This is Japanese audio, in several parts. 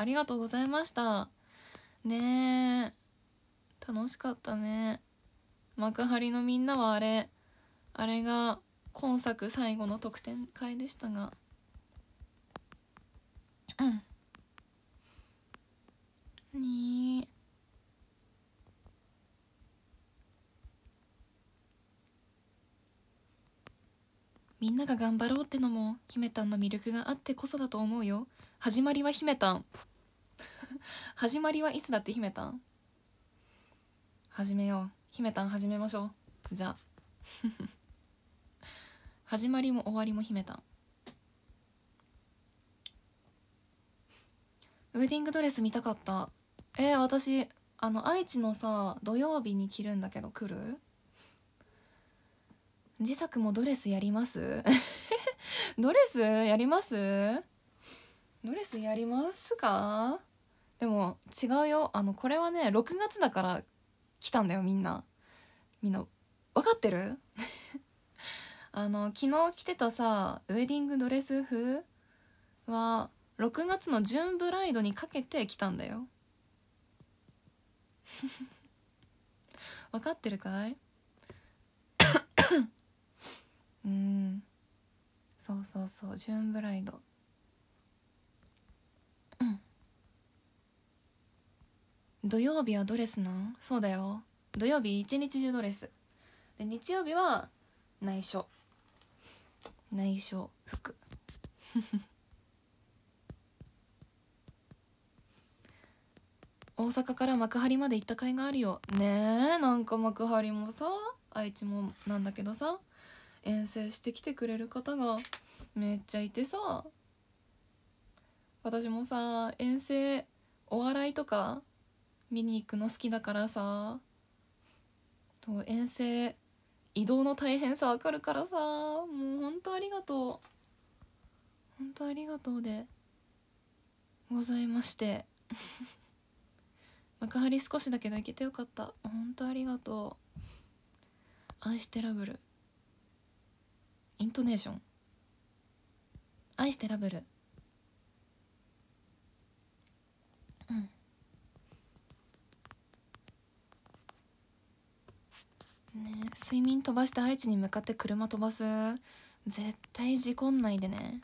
ありがとうございましたねえ楽しかったね幕張のみんなはあれあれが今作最後の特典会でしたがうんにみんなが頑張ろうってのもひめたんの魅力があってこそだと思うよ始まりは姫たん 始まりはいつだってひめたん始めようひめたん始めましょうじゃあ 始まりも終わりもひめたんウェディングドレス見たかったえー、私あの愛知のさ土曜日に着るんだけど来る自作もドレスやります ドレスやりますドレスやりますかでも違うよあのこれはね6月だから来たんだよみんなみんな分かってる あの昨日着てたさウェディングドレス風は6月のジュンブライドにかけて来たんだよ分 かってるかいうんそうそうそうジューンブライドうん土曜日はドレスなんそうだよ土曜日一日中ドレスで日曜日は内緒内緒服 大阪から幕張まで行った甲斐があるよねえなんか幕張もさ愛知もなんだけどさ遠征してきてくれる方がめっちゃいてさ私もさ遠征お笑いとか見に行くの好きだからさと遠征移動の大変さわかるからさもうほんとありがとうほんとありがとうでございまして 幕張少しだけ泣けてよかったほんとありがとう愛してラブルイントネーション愛してラブルうんね睡眠飛ばして愛知に向かって車飛ばす絶対事故んないでね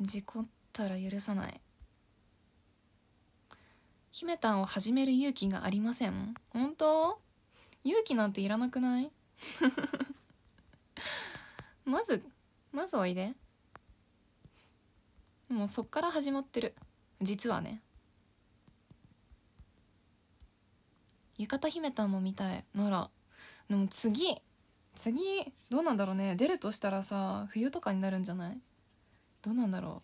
事故ったら許さない姫たんを始める勇気がありません本当勇気なんていらなくない まずまずおいでもうそっから始まってる実はね浴衣姫たんも見たいならでも次次どうなんだろうね出るとしたらさ冬とかになるんじゃないどうなんだろ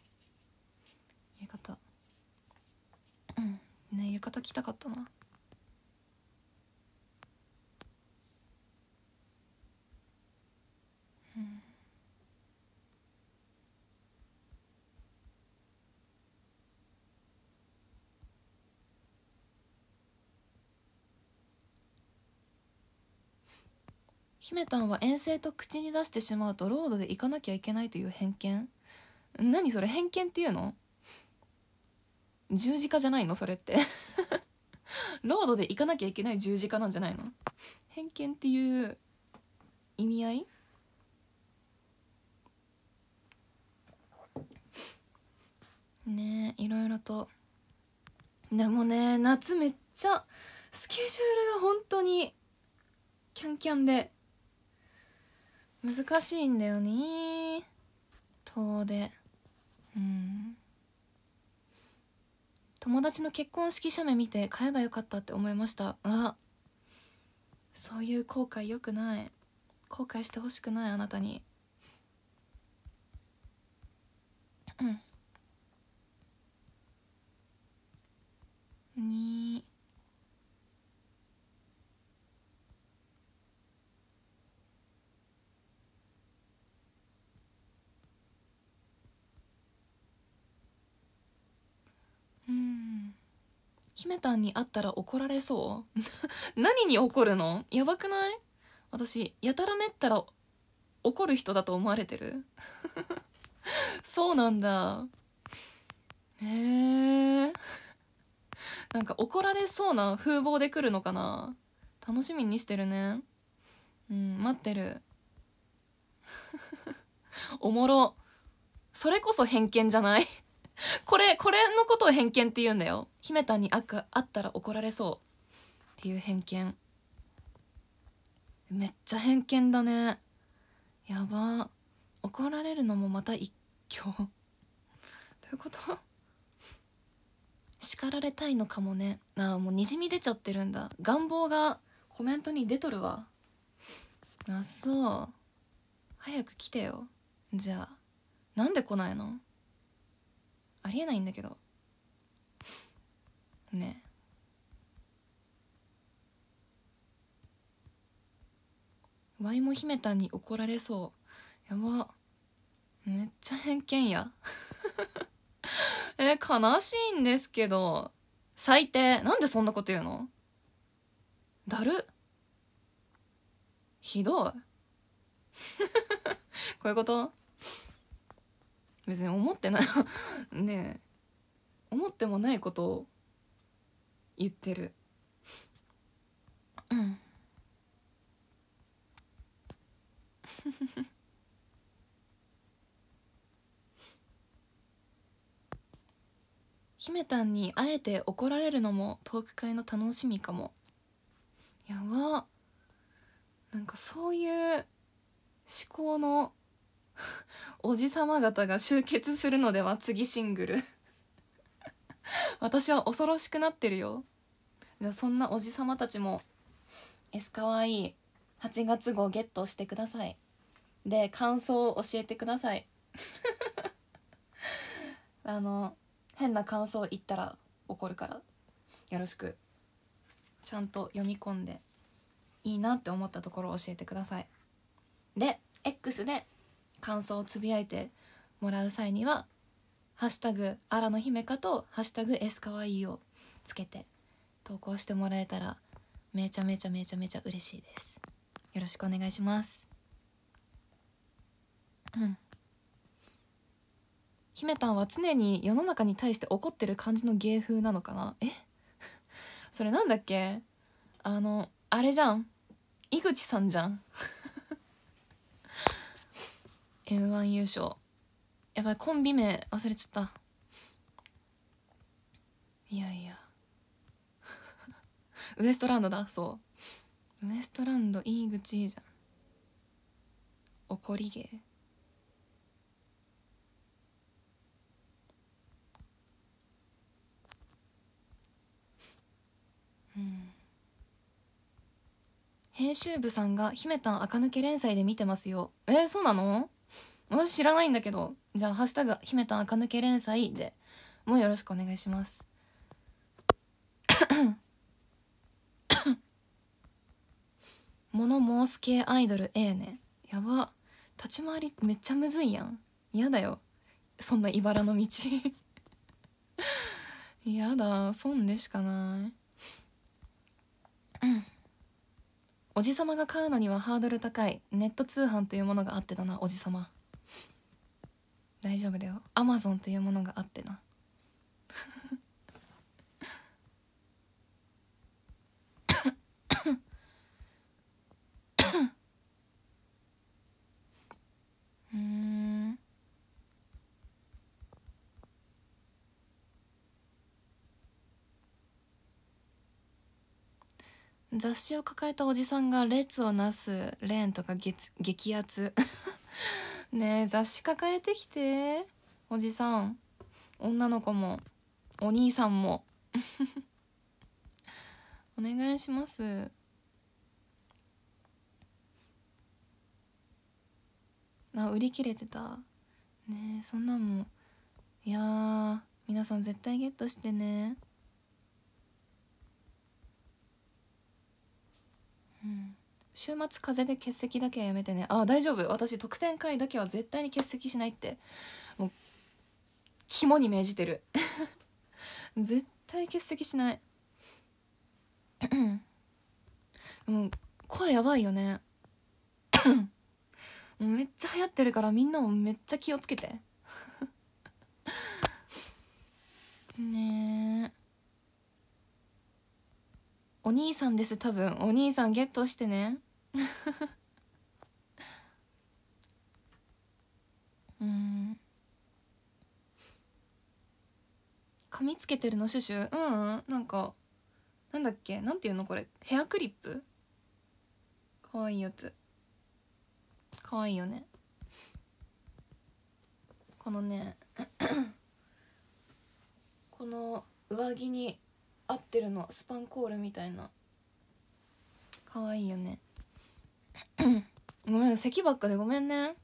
う浴衣うんね浴衣着たかったな姫たんは遠征と口に出してしまうとロードで行かなきゃいけないという偏見何それ偏見っていうの十字架じゃないのそれって ロードで行かなきゃいけない十字架なんじゃないの偏見っていう意味合いねえいろいろとでもね夏めっちゃスケジュールが本当にキャンキャンで難しいんだよね遠出うん友達の結婚式写メ見て買えばよかったって思いましたあそういう後悔よくない後悔してほしくないあなたにうん姫たんに会ったら怒られそう 何に怒るのやばくない私やたらめったら怒る人だと思われてる そうなんだへえー、なんか怒られそうな風貌で来るのかな楽しみにしてるねうん待ってる おもろそれこそ偏見じゃない これ、これのことを偏見って言うんだよ。姫たんに悪あったら怒られそう。っていう偏見。めっちゃ偏見だね。やば。怒られるのもまた一興。どういうこと叱られたいのかもね。ああ、もうにじみ出ちゃってるんだ。願望がコメントに出とるわ。あ、そう。早く来てよ。じゃあ、なんで来ないのりえないんだけどねワイも姫たんに怒られそうやばめっちゃ偏見や え悲しいんですけど最低なんでそんなこと言うのだるひどい こういうこと別に思ってない ねえ思ってもないことを言ってるうん 姫たんにあえて怒られるのもトーク会の楽しみかもやばなんかそういう思考のおじさま方が集結するのでは次シングル私は恐ろしくなってるよじゃあそんなおじさまたちも S かわいい8月号ゲットしてくださいで感想を教えてください あの変な感想言ったら怒るからよろしくちゃんと読み込んでいいなって思ったところを教えてくださいで X で感想をつぶやいてもらう際には「ハッシュタグあらの姫か」と「ハッシュタグエスかわいい」をつけて投稿してもらえたらめちゃめちゃめちゃめちゃ嬉しいですよろしくお願いしますうん姫たんは常に世の中に対して怒ってる感じの芸風なのかなえ それなんだっけあのあれじゃん井口さんじゃん m 1優勝やばいコンビ名忘れちゃったいやいや ウエストランドだそうウエストランドいい口いいじゃん怒り芸うん編集部さんが「ひめたん垢抜け連載で見てますよ」えー、そうなの私知らないんだけどじゃあ「ハッシュタグ姫たん垢抜け連載」でもうよろしくお願いしますモ 申す系アイドル A ねやば立ち回りめっちゃむずいやん嫌だよそんな茨の道嫌 だ損でしかない おじさまが買うのにはハードル高いネット通販というものがあってだなおじさま大丈夫だよアマゾンというものがあってなん雑誌を抱えたおじさんが列をなすレーンとか激アツねえ雑誌抱えてきておじさん女の子もお兄さんも お願いしますあ売り切れてたねえそんなんもいや皆さん絶対ゲットしてね週末風邪で欠席だけはやめてねああ大丈夫私特典会だけは絶対に欠席しないってもう肝に銘じてる 絶対欠席しない もう声やばいよね めっちゃ流行ってるからみんなもめっちゃ気をつけて ねえお兄さんです多分お兄さんゲットしてね うん噛みつけてるのシュシュうんなんかなんだっけなんていうのこれヘアクリップかわいいやつかわいいよねこのね この上着に合ってるのスパンコールみたいなかわいいよねごめん咳ばっかでごめんね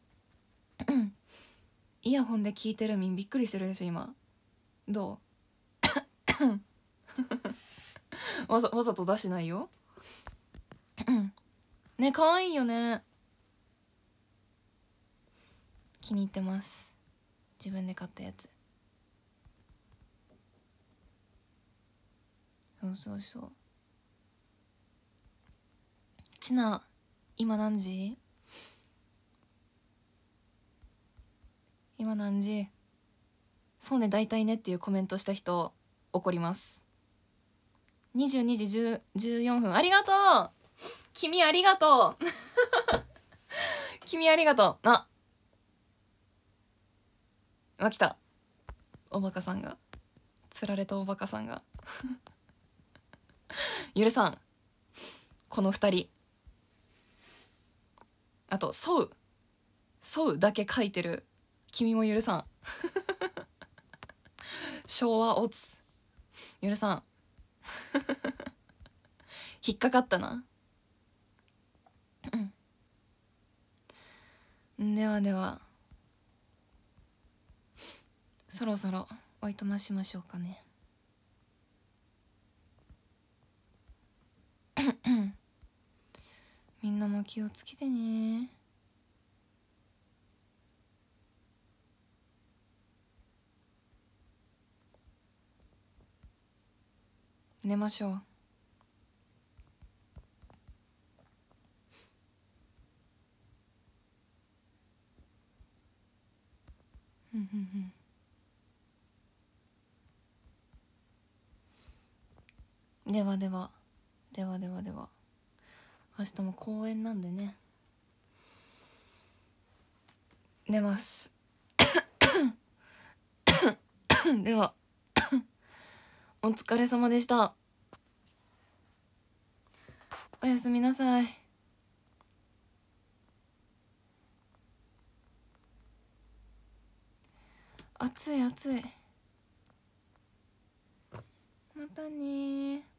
イヤホンで聞いてるみんびっくりしてるでしょ今どうわざわざと出しないよね可愛いよね気に入ってます自分で買ったやつそうそうそうちな今何時今何時そうね大体ねっていうコメントした人怒ります22時1 4分ありがとう君ありがとう 君ありがとうあわ来たおバカさんがつられたおバカさんがゆる さんこの2人あと「そう」「そう」だけ書いてる「君も許さん」昭和オツ許さん 引っかかったなではではそろそろおいとましましょうかね気をつけてね寝ましょうふんふんふんではではではではでは。明日も公演なんでね寝ます では お疲れ様でしたおやすみなさい暑い暑いまたね